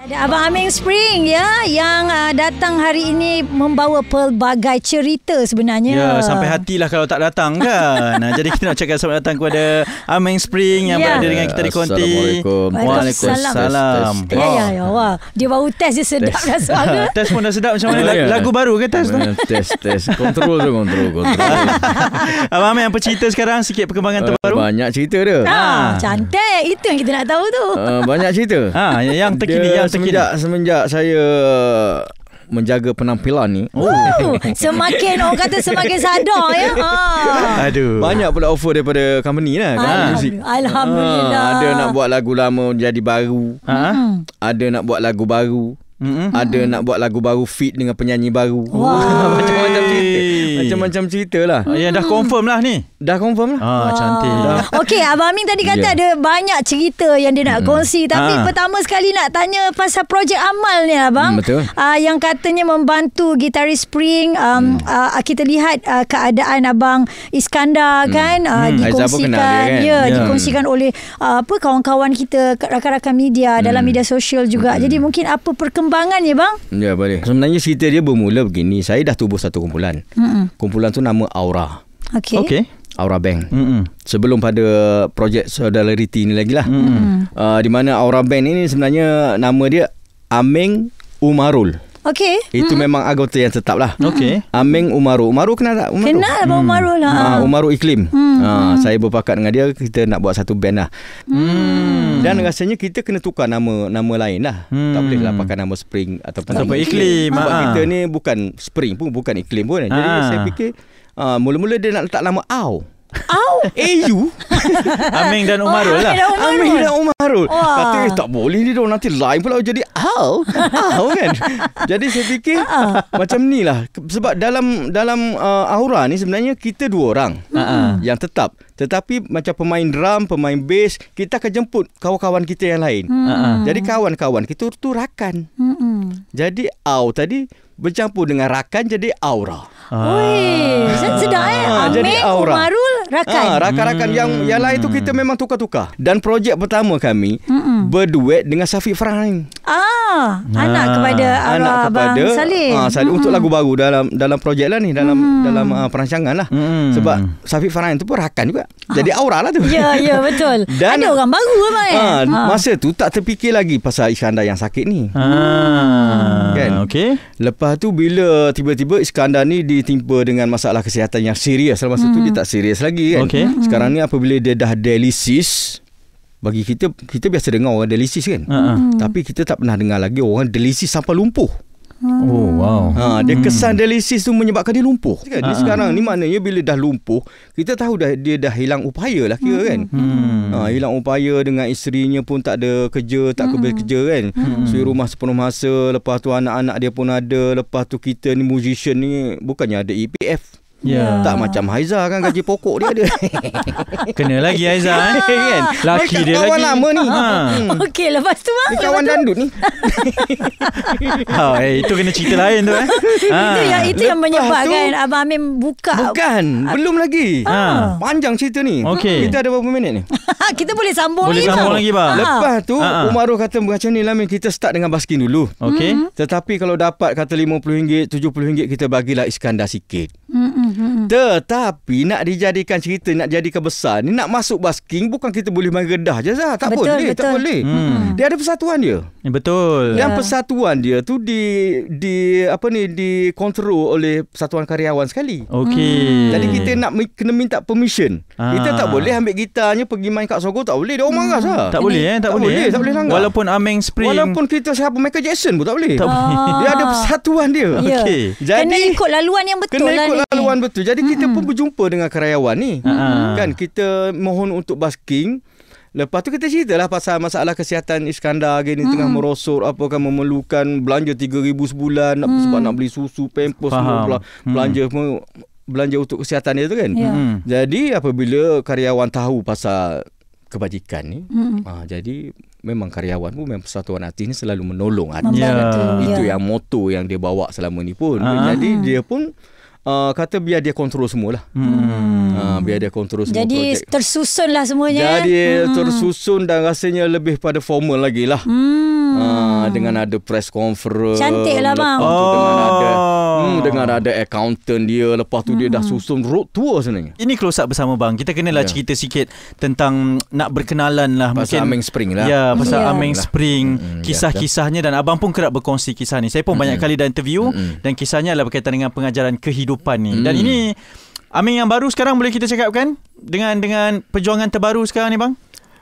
Ada Abang Aming Spring ya yang uh, datang hari ini membawa pelbagai cerita sebenarnya. Ya, sampai hatilah kalau tak datang kan. nah, jadi kita nak cakap selamat datang kepada Aming Spring yang yeah. berada dengan kita di Konti. Assalamualaikum. Waalaikumsalam. Ya, ya, ya. Wah, dia baru test dia sedap test. dah suara. test pun dah sedap macam mana? Oh, ya. Lagu baru ke test tu? test, test. Kontrol tu, kontrol, kontrol. Abang Aming, apa cerita sekarang? Sikit perkembangan eh, terbaru? Banyak cerita dia. Ha, ha. cantik. Itu yang kita nak tahu tu. Uh, banyak cerita. Ha, yang terkini. Dia, yang semenjak semenjak saya menjaga penampilan ni. Oh, semakin orang kata semakin sadar ya. Ha. Aduh. Banyak pula offer daripada company lah. Kan, Alhamdulillah. Ha. Ada nak buat lagu lama jadi baru. Ha. Hmm. Ada nak buat lagu baru. Mm-hmm. Ada mm-hmm. nak buat lagu baru fit dengan penyanyi baru. Wow. Macam-macam macam-macam cerita lah hmm. Ah, yang dah confirm lah ni Dah confirm lah ah, Cantik ah. Okay Abang Amin tadi kata yeah. Ada banyak cerita Yang dia nak hmm. kongsi Tapi ah. pertama sekali Nak tanya pasal projek amal ni Abang hmm, Betul ah, Yang katanya membantu Gitaris Spring um, hmm. ah, ah Kita lihat ah, Keadaan Abang Iskandar hmm. kan ah, hmm. Dikongsikan kan? Ya kan? Ya. yeah, yeah. Dikongsikan oleh ah, Apa kawan-kawan kita Rakan-rakan media hmm. Dalam media sosial juga hmm. Jadi mungkin apa perkembangan ya, bang? Ya boleh Sebenarnya cerita dia bermula begini Saya dah tubuh satu kumpulan Hmm Kumpulan tu nama Aura. Okay. Okay. Aura Bank. Mm-mm. Sebelum pada projek solidarity ni lagi lah. Uh, di mana Aura Bank ini sebenarnya nama dia Aming Umarul. Okey. Itu mm-hmm. memang anggota yang tetap lah. Okey. Ameng Umaru. Umaru kenal tak? Umaru. Kenal lah hmm. Umaru lah. Ha, Umaru Iklim. Hmm. Ha, saya berpakat dengan dia. Kita nak buat satu band lah. Hmm. Dan rasanya kita kena tukar nama nama lain lah. Hmm. Tak boleh lah pakai nama Spring Atau Iklim. iklim. Sebab ah. kita ni bukan Spring pun. Bukan Iklim pun. Jadi ha. saya fikir uh, mula-mula dia nak letak nama Au. Au AU eh, Amin dan Umarul oh, lah Amin dan Umarul Kata eh tak boleh ni dong Nanti lain pula Jadi au Au kan Jadi saya fikir uh-uh. Macam ni lah Sebab dalam Dalam uh, aura ni Sebenarnya kita dua orang uh-uh. Yang tetap tetapi macam pemain drum, pemain bass, kita akan jemput kawan-kawan kita yang lain. Mm-hmm. Jadi kawan-kawan kita tu rakan. Mm-hmm. Jadi au tadi bercampur dengan rakan jadi aura. Ah. Wih, sedap eh. Ha, Amin, Umarul rakan. Ha, rakan-rakan hmm. yang yang lain tu kita hmm. memang tukar-tukar. Dan projek pertama kami Mm-mm. berduet dengan Safi Farhan. Ah, ha. anak kepada anak Abang kepada ah, Salim. Ah, Salim hmm. untuk lagu baru dalam dalam projek lah ni dalam hmm. dalam uh, perancangan lah. Hmm. Sebab Safiq Farhan tu pun rakan juga. Jadi aura lah tu. Ya, ya betul. Dan, Ada orang baru ke main? Ha, ha. Masa tu tak terfikir lagi pasal Iskandar yang sakit ni. Ha. Kan? Okay. Lepas tu bila tiba-tiba Iskandar ni ditimpa dengan masalah kesihatan yang serius. Masa hmm. tu dia tak serius lagi kan. Okay. Hmm. Sekarang ni apabila dia dah dialisis bagi kita kita biasa dengar orang dialisis kan uh-huh. tapi kita tak pernah dengar lagi orang dialisis sampai lumpuh oh wow ha dia hmm. kesan dialisis tu menyebabkan dia lumpuh kan ha, uh-huh. dia sekarang ni maknanya bila dah lumpuh kita tahu dah dia dah hilang upaya lah kira hmm. kan uh ha hilang upaya dengan isterinya pun tak ada kerja tak uh boleh kerja kan uh-huh. suri rumah sepenuh masa lepas tu anak-anak dia pun ada lepas tu kita ni musician ni bukannya ada EPF Yeah. Ya. Tak macam Haiza kan gaji pokok dia ada. Kena lagi Haiza eh, ah. kan. Yeah. Laki dia lagi. Kawan lama ni. Ha. Hmm. Okey, lepas tu apa? Kawan dandut ni. ha, oh, eh, itu kena cerita lain tu eh. ha. Itu ah. yang itu yang menyebabkan Abang Amin buka. Bukan, ah. belum lagi. Ha. Panjang cerita ni. Okay. Kita ada berapa minit ni? kita boleh sambung boleh lagi. Boleh sambung lagi, Bang. Lepas tu ha. Umaruh kata macam ni Amin kita start dengan baskin dulu. Okey. Mm-hmm. Tetapi kalau dapat kata RM50, RM70 kita bagilah Iskandar sikit. Hmm. Mm-hmm. Hmm. Tetapi nak dijadikan cerita, nak jadikan besar. Ni nak masuk basking bukan kita boleh main gedah je Zah. Tak betul, boleh, betul. tak boleh. Hmm. hmm. Dia ada persatuan dia. Ya, betul. Ya. Yang persatuan dia tu di di apa ni dikontrol oleh persatuan karyawan sekali. Okey. Hmm. Jadi kita nak kena minta permission. Ah. Kita tak boleh ambil gitarnya pergi main kat Sogo tak boleh. Dia orang marah sah. Tak boleh eh, tak, boleh. Eh. Tak boleh langgar. Walaupun Ameng Spring. Walaupun kita siapa Michael Jackson pun tak boleh. Tak boleh. Dia ada persatuan dia. Yeah. Okey. Jadi kena ikut laluan yang betul kena lah. Kena ikut ni. laluan betul. Jadi kita mm-hmm. pun berjumpa dengan karyawan ni. Mm-hmm. Kan kita mohon untuk basking. Lepas tu kita cerita lah pasal masalah kesihatan Iskandar gini mm-hmm. tengah merosot apa kan memerlukan belanja 3000 sebulan nak mm-hmm. sebab nak beli susu, pempos, semua pula. Mm. Belanja mm belanja untuk kesihatan dia tu kan. Yeah. hmm Jadi apabila karyawan tahu pasal kebajikan ni, hmm ha, jadi memang karyawan pun memang persatuan hati ni selalu menolong hati. Yeah. Itu yeah. yang moto yang dia bawa selama ni pun. Uh-huh. Jadi dia pun uh, kata biar dia kontrol semualah. Hmm. Uh, biar dia kontrol semua Jadi projek. Jadi tersusunlah semuanya. Eh? Jadi eh, hmm. tersusun dan rasanya lebih pada formal lagi lah. Hmm. Uh, dengan ada press conference. Cantik lah bang. Oh. Dengan ada ah hmm, ah. dengan ada accountant dia lepas tu hmm. dia dah hmm. susun road tour sebenarnya ini close up bersama bang kita kenalah yeah. cerita sikit tentang nak berkenalan lah pasal mungkin, Aming Spring lah ya pasal yeah. Aming lah. Spring hmm, yeah. kisah-kisahnya dan abang pun kerap berkongsi kisah ni saya pun hmm banyak kali dah interview hmm dan kisahnya adalah berkaitan dengan pengajaran kehidupan ni mm. dan hmm. ini Amin yang baru sekarang boleh kita cakapkan dengan dengan perjuangan terbaru sekarang ni bang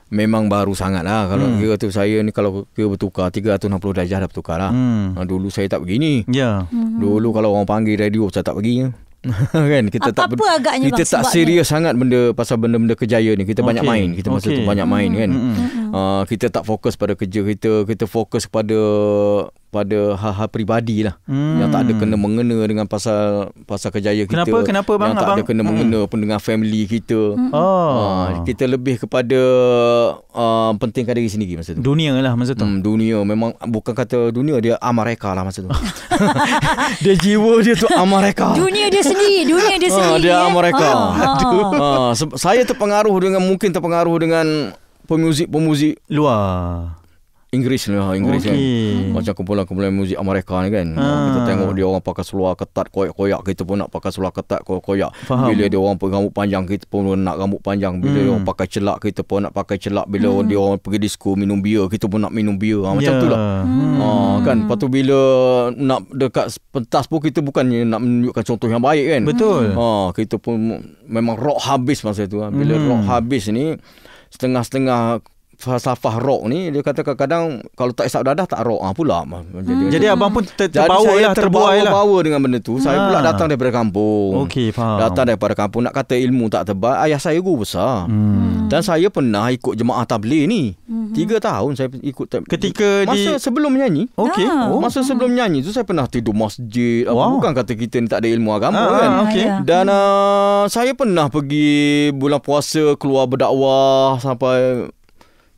memang baru sangat lah kalau hmm. kira tu saya ni kalau kira bertukar 360 darjah dah bertukar lah hmm. Ah, dulu saya tak begini ya yeah. hmm dulu kalau orang panggil radio saya tak pergi kan kita apa tak agaknya kita tak serius ni? sangat benda pasal benda-benda kejayaan ni kita okay. banyak main kita masa tu banyak main kan hmm uh, kita tak fokus pada kerja kita kita fokus pada pada hal-hal peribadi lah hmm. yang tak ada kena mengena dengan pasal pasal kejaya kita kenapa kenapa bang yang tak abang? ada kena hmm. mengena hmm. pun dengan family kita hmm. oh. ha, kita lebih kepada uh, pentingkan diri sendiri masa tu dunia lah masa tu hmm, dunia memang bukan kata dunia dia amareka lah masa tu dia jiwa dia tu amareka dunia dia sendiri dunia dia ah, sendiri ha, dia eh. amareka ha. Ha. Ha. Ha. saya terpengaruh dengan mungkin terpengaruh dengan pemuzik-pemuzik luar Inggeris lah Inggeris ha, okay. kan Macam kumpulan-kumpulan muzik Amerika ni kan ha. ha. Kita tengok dia orang pakai seluar ketat Koyak-koyak Kita pun nak pakai seluar ketat Koyak-koyak Bila dia orang pakai rambut panjang Kita pun nak rambut panjang Bila hmm. dia orang pakai celak Kita pun nak pakai celak Bila hmm. dia orang pergi disco Minum bia Kita pun nak minum bia ha, Macam yeah. tu lah hmm. ha, Kan Lepas tu bila Nak dekat pentas pun Kita bukan nak menunjukkan contoh yang baik kan Betul ha, Kita pun Memang rock habis masa tu kan. Bila hmm. rock habis ni Setengah-setengah falsafah rock ni dia kata kadang kalau tak hisap dadah tak rock ah ha, pula jadi, hmm. jadi abang pun ter- terbawa lah terbawa lah terbawa dengan benda tu hmm. saya pula ah. datang daripada kampung okey faham datang daripada kampung nak kata ilmu tak tebal ayah saya guru besar hmm. dan saya pernah ikut jemaah tabligh ni 3 hmm. tahun saya ikut ketika masa di sebelum nyanyi okey ah. oh. masa sebelum nyanyi tu saya pernah tidur masjid wow. bukan kata kita ni tak ada ilmu agama ah, ah kan okay. Ya. dan uh, saya pernah pergi bulan puasa keluar berdakwah sampai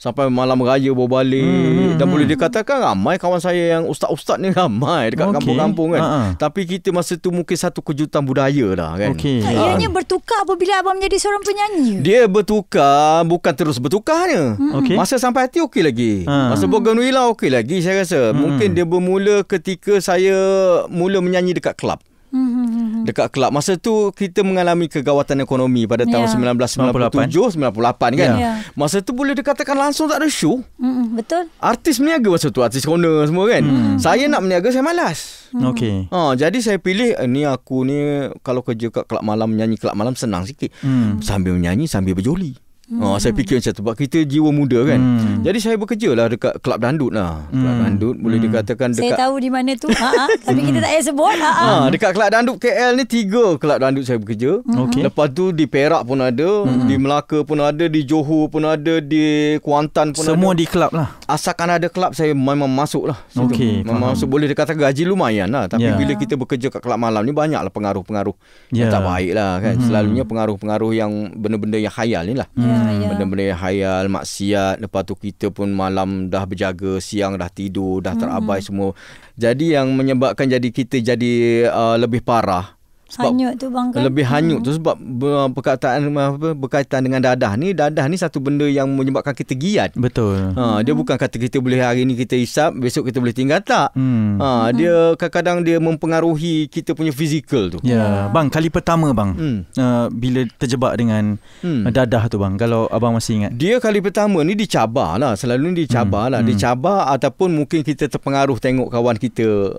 sampai malam raya bawa balik hmm, dan hmm. boleh hmm. dikatakan ramai kawan saya yang ustaz-ustaz ni ramai dekat okay. kampung-kampung kan. ha Tapi kita masa tu mungkin satu kejutan budaya lah kan. Okay. Ha. Ianya bertukar apabila abang menjadi seorang penyanyi. Dia bertukar bukan terus bertukarnya. Hmm. Okay. Masa sampai hati okey lagi. Ha. Masa bergenuilah okey lagi saya rasa. Hmm. Mungkin dia bermula ketika saya mula menyanyi dekat kelab. Mm-hmm. Dekat kelab masa tu kita mengalami kegawatan ekonomi pada yeah. tahun 1997 98, 98 kan. Yeah. Yeah. Masa tu boleh dikatakan langsung tak ada show. Mm-hmm. betul. Artis meniaga masa tu artis corner semua kan. mm Saya nak meniaga saya malas. Mm. Okey. Ha, jadi saya pilih eh, ni aku ni kalau kerja kat kelab malam nyanyi kelab malam senang sikit. Mm. Sambil menyanyi sambil berjoli. Oh, hmm. Oh, saya fikir macam tu. Sebab kita jiwa muda kan. Hmm. Jadi saya bekerja lah dekat Kelab Dandut lah. Kelab hmm. Dandut boleh hmm. dikatakan dekat... Saya tahu di mana tu. Ha, ha. Tapi kita tak payah sebut. Ha, ha. Ah, dekat Kelab Dandut KL ni tiga Kelab Dandut saya bekerja. Hmm. Okay. Lepas tu di Perak pun ada. Hmm. Di Melaka pun ada. Di Johor pun ada. Di Kuantan pun Semua ada. Semua di Kelab lah. Asalkan ada Kelab saya memang masuk lah. Okay, memang masuk. Boleh dikatakan gaji lumayan lah. Tapi yeah. bila kita bekerja kat Kelab Malam ni banyak lah pengaruh-pengaruh. Yeah. Ya. tak baik lah kan. Hmm. Selalunya pengaruh-pengaruh yang benda-benda yang khayal ni lah. Hmm hmm. Ya. benda-benda khayal maksiat lepas tu kita pun malam dah berjaga siang dah tidur dah terabai hmm. semua jadi yang menyebabkan jadi kita jadi uh, lebih parah hanyut tu bang kan? Lebih hanyut hmm. tu sebab perkataan apa berkaitan dengan dadah ni dadah ni satu benda yang menyebabkan kita giat. Betul. Ha hmm. dia bukan kata kita boleh hari ni kita isap besok kita boleh tinggal tak. Hmm. Ha hmm. dia kadang-kadang dia mempengaruhi kita punya fizikal tu. Ya, yeah. yeah. bang kali pertama bang. Hmm. Uh, bila terjebak dengan hmm. dadah tu bang kalau abang masih ingat. Dia kali pertama ni dicabarlah, selalunya dicabarlah, hmm. dicabar ataupun mungkin kita terpengaruh tengok kawan kita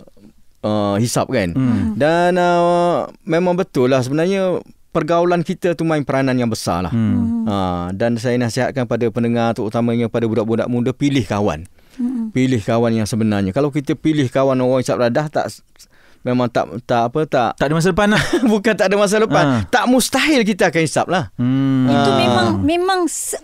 uh, hisap kan hmm. dan uh, memang betul lah sebenarnya pergaulan kita tu main peranan yang besar lah hmm. uh, dan saya nasihatkan pada pendengar terutamanya pada budak-budak muda pilih kawan hmm. pilih kawan yang sebenarnya kalau kita pilih kawan orang hisap radah tak memang tak tak apa tak tak ada masa depan lah bukan tak ada masa depan ha. tak mustahil kita akan hisap lah hmm. itu ah. memang memang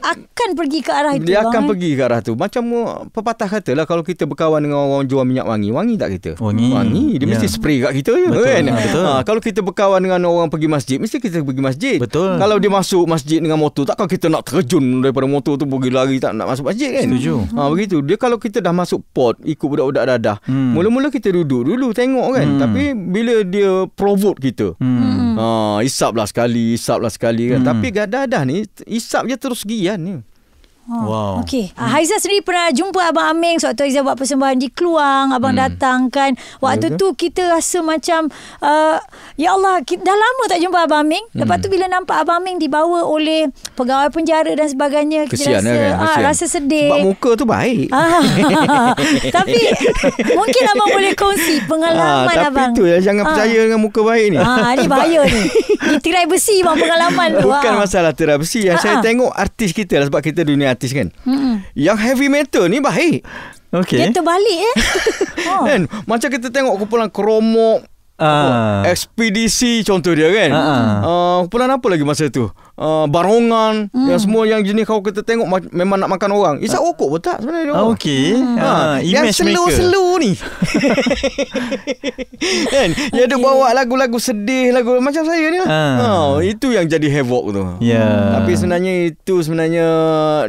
akan pergi ke arah itu dia akan eh. pergi ke arah tu macam pepatah kata lah kalau kita berkawan dengan orang jual minyak wangi wangi tak kita oh, wangi, wangi. dia yeah. mesti spray kat kita betul, kan ha, betul. Ha, kalau kita berkawan dengan orang pergi masjid mesti kita pergi masjid betul kalau dia masuk masjid dengan motor takkan kita nak terjun daripada motor tu pergi lari tak nak masuk masjid kan setuju ha, begitu dia kalau kita dah masuk port ikut budak-budak dadah hmm. mula-mula kita duduk dulu tengok kan hmm. Tapi hmm. bila dia provoke kita. Hmm. Ha, ah, isap sekali, isaplah lah sekali kan. Hmm. Tapi gadah-gadah ni, isap je terus gian ni. Ha, wow. Okey. Ah, hmm. Haiza sendiri pernah jumpa Abang Ameng waktu Haiza buat persembahan di Keluang. Abang hmm. datang kan. Waktu Haiza? Ya tu kita rasa macam uh, ya Allah kita, dah lama tak jumpa Abang Ameng. Hmm. Lepas tu bila nampak Abang Ameng dibawa oleh pegawai penjara dan sebagainya Kesian kita rasa kan? ah, rasa sedih. Sebab muka tu baik. Ah. tapi mungkin Abang boleh kongsi pengalaman ah, Abang. Tapi tu jangan ah. percaya dengan muka baik ni. Ah, ni bahaya ni. Tirai besi bang pengalaman tu. Bukan ah. masalah tirai besi. Yang ah. saya ah. tengok artis kita lah sebab kita dunia artis kan. Hmm. Yang heavy metal ni baik. Okey. Dia terbalik eh. oh. macam kita tengok kumpulan kromok Uh. Ekspedisi contoh dia kan. Uh-huh. Uh, kumpulan apa lagi masa tu? Uh, barongan hmm. yang semua yang jenis kau kita tengok ma- memang nak makan orang. Isak uh. okok pun tak sebenarnya. Uh, okay. Hmm. Uh, yang selu selu ni. kan? Dia okay. ada bawa lagu-lagu sedih, lagu macam saya ni lah. Uh. Uh, itu yang jadi havoc tu. Yeah. Hmm. Tapi sebenarnya itu sebenarnya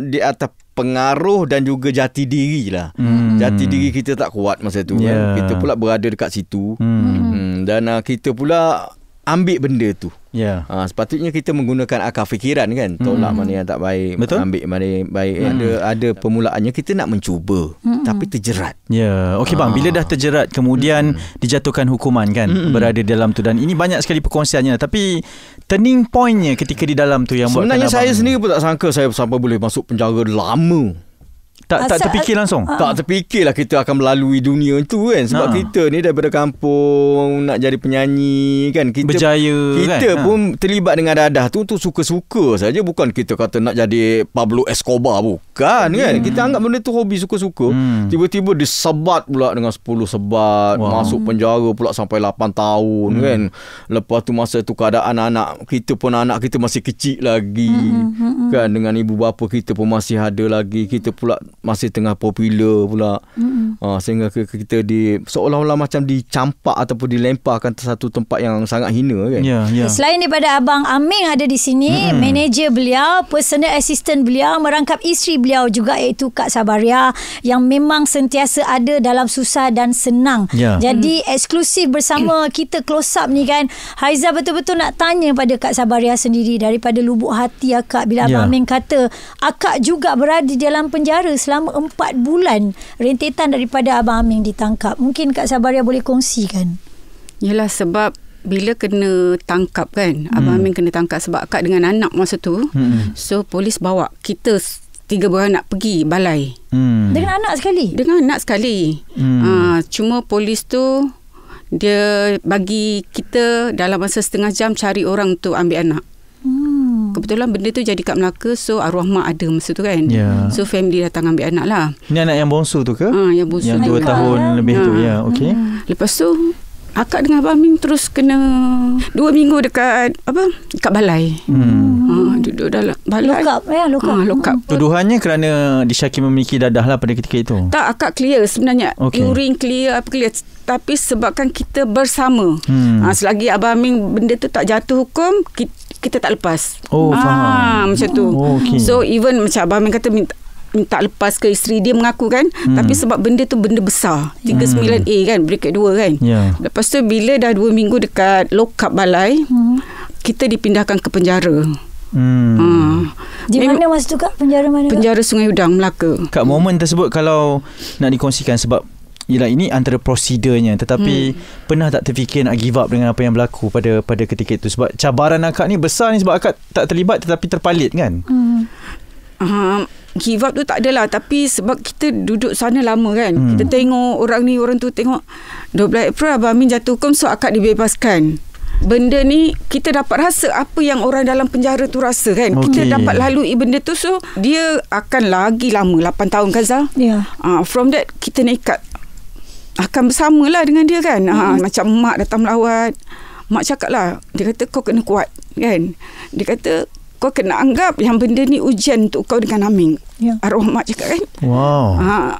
di atas pengaruh dan juga jati diri lah. Hmm. Jati diri kita tak kuat masa tu yeah. kan. Ya. Kita pula berada dekat situ. Hmm dan uh, kita pula ambil benda tu. Ya. Yeah. Uh, sepatutnya kita menggunakan akal fikiran kan. Tolak hmm. mana yang tak baik, Betul? ambil mana yang baik. Mm. Ada ada permulaannya kita nak mencuba mm. tapi terjerat. Ya. Yeah. Okey bang, bila dah ah. terjerat kemudian mm. dijatuhkan hukuman kan mm. berada dalam tu dan ini banyak sekali perkongsiannya tapi turning pointnya ketika di dalam tu yang Sebenarnya saya sendiri pun tak sangka saya sampai boleh masuk penjara lama. Tak, tak terfikir langsung? Uh, tak terfikirlah kita akan melalui dunia itu kan. Sebab uh. kita ni daripada kampung nak jadi penyanyi kan. Kita, Berjaya kita kan. Ah. pun uh. terlibat dengan dadah tu tu suka-suka saja. Bukan kita kata nak jadi Pablo Escobar bukan yeah. kan. Hmm. Kita anggap benda tu hobi suka-suka. Hmm. Tiba-tiba disebat pula dengan 10 sebat. Wow. Masuk penjara pula sampai 8 tahun hmm. kan. Lepas tu masa tu keadaan anak anak kita pun anak kita masih kecil lagi. Hmm, hmm, hmm. Kan dengan ibu bapa kita pun masih ada lagi. Kita pula masih tengah popular pula mm-hmm. uh, sehingga kita di seolah-olah macam dicampak ataupun dilemparkan ke satu tempat yang sangat hina kan yeah, yeah. selain daripada abang Amin ada di sini mm-hmm. manager beliau personal assistant beliau merangkap isteri beliau juga iaitu Kak Sabaria yang memang sentiasa ada dalam susah dan senang yeah. jadi mm. eksklusif bersama kita close up ni kan Haiza betul-betul nak tanya pada Kak Sabaria sendiri daripada lubuk hati akak bila yeah. abang ya. Amin kata akak juga berada dalam penjara selama empat bulan rentetan daripada Abang Aming ditangkap. Mungkin Kak Sabaria boleh kongsikan. Yalah sebab bila kena tangkap kan, hmm. Abang Amin kena tangkap sebab kat dengan anak masa tu. Hmm. So polis bawa kita tiga beranak pergi balai. Hmm. Dengan anak sekali? Dengan anak sekali. Hmm. Uh, cuma polis tu dia bagi kita dalam masa setengah jam cari orang tu ambil anak. Hmm. Hmm. Kebetulan benda tu jadi kat Melaka so arwah mak ada masa tu kan. Yeah. So family datang ambil anak lah. Ini anak yang bongsu tu ke? Ha, yang bongsu. Yang 2 tahun kan? lebih ha. tu. Yeah, ya, okay. Hmm. Lepas tu akak dengan abang Ming terus kena 2 minggu dekat apa? Dekat balai. Hmm duduk dalam balai. Lock up. Ya, lock ah, up. Ha, lock up. Hmm. Tuduhannya kerana disyaki memiliki dadah lah pada ketika itu. Tak, akak clear sebenarnya. Okay. Urine clear, apa clear. Tapi sebabkan kita bersama. Hmm. Ha, selagi Abang Amin benda tu tak jatuh hukum, kita, kita tak lepas. Oh, ha, faham. Macam tu. Oh, okay. So, even macam abah Amin kata minta, minta lepas ke isteri dia mengaku kan hmm. tapi sebab benda tu benda besar 39A hmm. kan bracket 2 kan yeah. lepas tu bila dah 2 minggu dekat lokap balai hmm. kita dipindahkan ke penjara Hmm. Uh. Di mana eh, masa tu kak? Penjara mana? Penjara Sungai Udang, Melaka. Kak, hmm. momen tersebut kalau nak dikongsikan sebab Yelah ini antara prosedurnya Tetapi hmm. Pernah tak terfikir nak give up Dengan apa yang berlaku Pada pada ketika itu Sebab cabaran akak ni Besar ni sebab akak Tak terlibat tetapi terpalit kan hmm. Uh, give up tu tak adalah Tapi sebab kita duduk sana lama kan hmm. Kita tengok orang ni Orang tu tengok 12 April Abang Amin jatuh hukum So akak dibebaskan benda ni kita dapat rasa apa yang orang dalam penjara tu rasa kan okay. kita dapat lalui benda tu so dia akan lagi lama 8 tahun Kazal yeah. Ya. uh, from that kita nekat akan bersamalah dengan dia kan mm. uh, macam mak datang melawat mak cakap lah dia kata kau kena kuat kan dia kata kau kena anggap yang benda ni ujian untuk kau dengan Amin yeah. arwah mak cakap kan wow uh,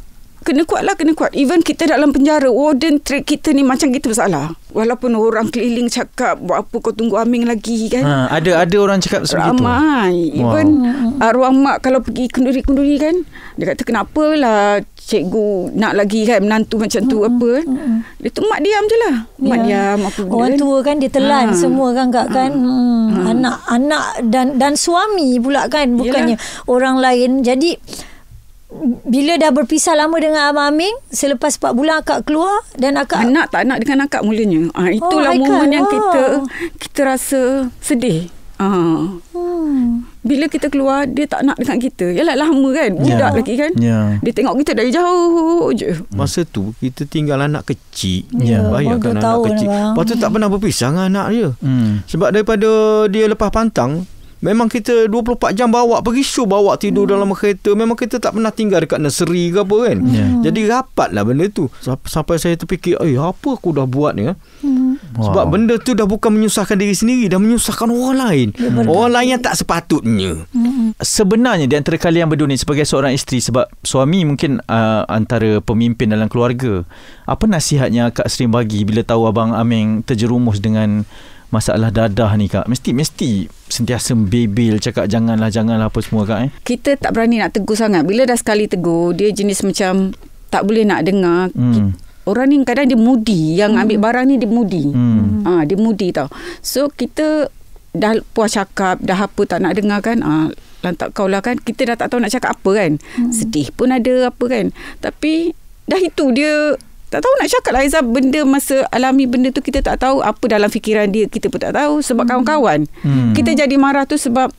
kena kuat lah kena kuat even kita dalam penjara warden treat kita ni macam kita bersalah walaupun orang keliling cakap buat apa kau tunggu aming lagi kan ha, ada ada orang cakap seperti itu ramai even arwah mak kalau pergi kenduri-kenduri kan dia kata kenapa lah cikgu nak lagi kan menantu macam tu hmm apa mm-hmm. dia tu mak diam je lah mak ya. diam apa orang kan? tua kan dia telan ha. semua ha. kan kak kan ha. Ha. anak anak dan dan suami pula kan bukannya Yelah. orang lain jadi bila dah berpisah lama dengan Abang Amin selepas 4 bulan akak keluar dan akak anak tak nak dengan akak mulanya ha, itulah oh, momen yang kita oh. kita rasa sedih ha. hmm. bila kita keluar dia tak nak dengan kita yalah lama kan ya. budak lagi kan yeah. dia tengok kita dari jauh je masa tu kita tinggal anak kecil yeah. bayangkan anak kecil lepas tu tak pernah berpisah dengan anak dia hmm. sebab daripada dia lepas pantang Memang kita 24 jam bawa pergi show Bawa tidur hmm. dalam kereta Memang kita tak pernah tinggal dekat nursery ke apa kan ya. hmm. Jadi rapatlah benda tu Sampai saya terfikir Eh apa aku dah buat ni ya? hmm. Sebab wow. benda tu dah bukan menyusahkan diri sendiri Dah menyusahkan orang lain hmm. Orang lain yang tak sepatutnya hmm. Sebenarnya di antara kalian berdua ni Sebagai seorang isteri Sebab suami mungkin uh, Antara pemimpin dalam keluarga Apa nasihatnya Kak Sri bagi Bila tahu Abang Aming terjerumus dengan masalah dadah ni kak mesti mesti sentiasa bebel cakap janganlah janganlah apa semua kak eh kita tak berani nak tegur sangat bila dah sekali tegur dia jenis macam tak boleh nak dengar hmm. orang ni kadang dia mudi yang hmm. ambil barang ni dia mudi hmm. ha, dia mudi tau so kita dah puas cakap dah apa tak nak dengar kan ha, lantak kau lah kan kita dah tak tahu nak cakap apa kan hmm. sedih pun ada apa kan tapi dah itu dia tak tahu nak cakap lah Aizah benda masa alami benda tu kita tak tahu apa dalam fikiran dia kita pun tak tahu sebab hmm. kawan-kawan hmm. kita jadi marah tu sebab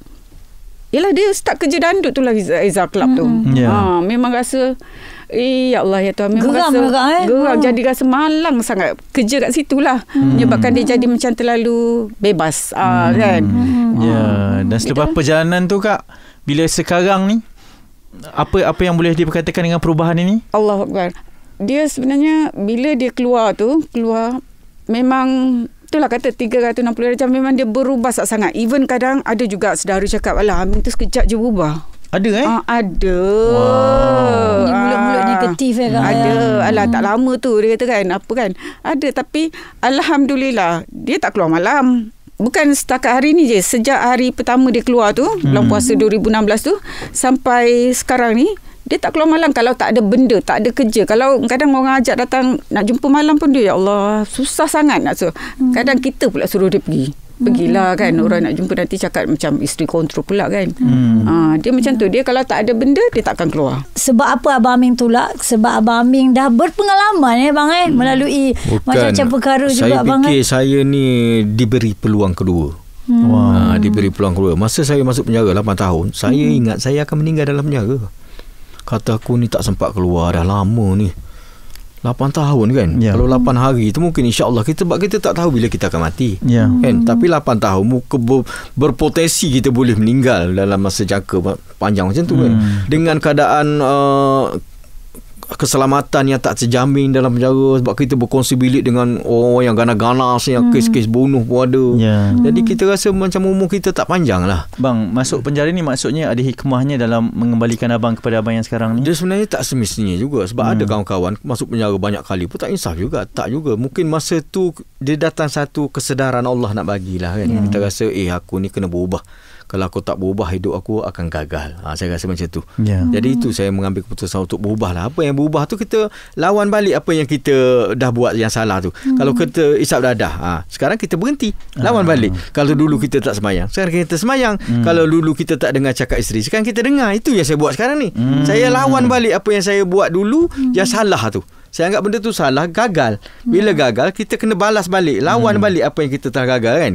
yelah dia start kerja dandut tu lah Aizah Club hmm. tu hmm. yeah. ha, memang rasa Eh ya Allah ya Tuhan memang geram, rasa geram, eh? geram oh. jadi rasa malang sangat kerja kat situ lah hmm. menyebabkan dia jadi macam terlalu bebas ah, hmm. ah, kan hmm. ya yeah. dan selepas Itulah. perjalanan tu kak bila sekarang ni apa apa yang boleh diperkatakan dengan perubahan ini? Allahuakbar dia sebenarnya bila dia keluar tu keluar memang itulah kata 360 darjah memang dia berubah sangat sangat. even kadang ada juga saudara cakap alah Amin tu sekejap je berubah ada eh? Ah, ada. Wow. Ini mulut-mulut negatif eh kan? Ada. Hmm. Alah tak lama tu dia kata kan. Apa kan? Ada tapi Alhamdulillah dia tak keluar malam. Bukan setakat hari ni je. Sejak hari pertama dia keluar tu. Hmm. Bulan puasa 2016 tu. Sampai sekarang ni dia tak keluar malam kalau tak ada benda tak ada kerja kalau kadang orang ajak datang nak jumpa malam pun dia ya Allah susah sangat nak suruh hmm. kadang kita pula suruh dia pergi Pergilah hmm. kan Orang hmm. nak jumpa nanti Cakap macam Isteri kontrol pula kan hmm. ha, Dia macam tu hmm. Dia kalau tak ada benda Dia takkan keluar Sebab apa Abang Aming tolak Sebab Abang Aming Dah berpengalaman eh Bang eh hmm. Melalui Macam-macam perkara juga juga Saya eh. fikir eh? saya ni Diberi peluang kedua hmm. ha, Diberi peluang kedua Masa saya masuk penjara 8 tahun Saya ingat Saya akan meninggal dalam penjara Kata aku ni tak sempat keluar dah lama ni. 8 tahun kan. Ya. Kalau 8 hari tu mungkin insya-Allah kita kita tak tahu bila kita akan mati. Ya. Kan? Tapi 8 tahun muka berpotensi kita boleh meninggal dalam masa jangka panjang macam tu kan? hmm. kan. Dengan keadaan uh, keselamatan yang tak terjamin dalam penjara sebab kita berkongsi bilik dengan orang yang ganas-ganas yang hmm. kes-kes bunuh pun ada yeah. hmm. jadi kita rasa macam umur kita tak panjang lah bang masuk penjara ni maksudnya ada hikmahnya dalam mengembalikan abang kepada abang yang sekarang ni dia sebenarnya tak semestinya juga sebab hmm. ada kawan-kawan masuk penjara banyak kali pun tak insaf juga tak juga mungkin masa tu dia datang satu kesedaran Allah nak bagilah kan hmm. kita rasa eh aku ni kena berubah kalau aku tak berubah hidup aku akan gagal ha, saya rasa macam tu yeah. hmm. jadi itu saya mengambil keputusan untuk berubah lah apa yang berubah tu kita lawan balik apa yang kita dah buat yang salah tu hmm. kalau kita isap dadah ha, sekarang kita berhenti ah. lawan hmm. balik kalau dulu kita tak semayang sekarang kita semayang hmm. kalau dulu kita tak dengar cakap isteri sekarang kita dengar itu yang saya buat sekarang ni hmm. saya lawan balik apa yang saya buat dulu hmm. yang salah tu saya anggap benda tu salah gagal bila ya. gagal kita kena balas balik lawan hmm. balik apa yang kita telah gagal kan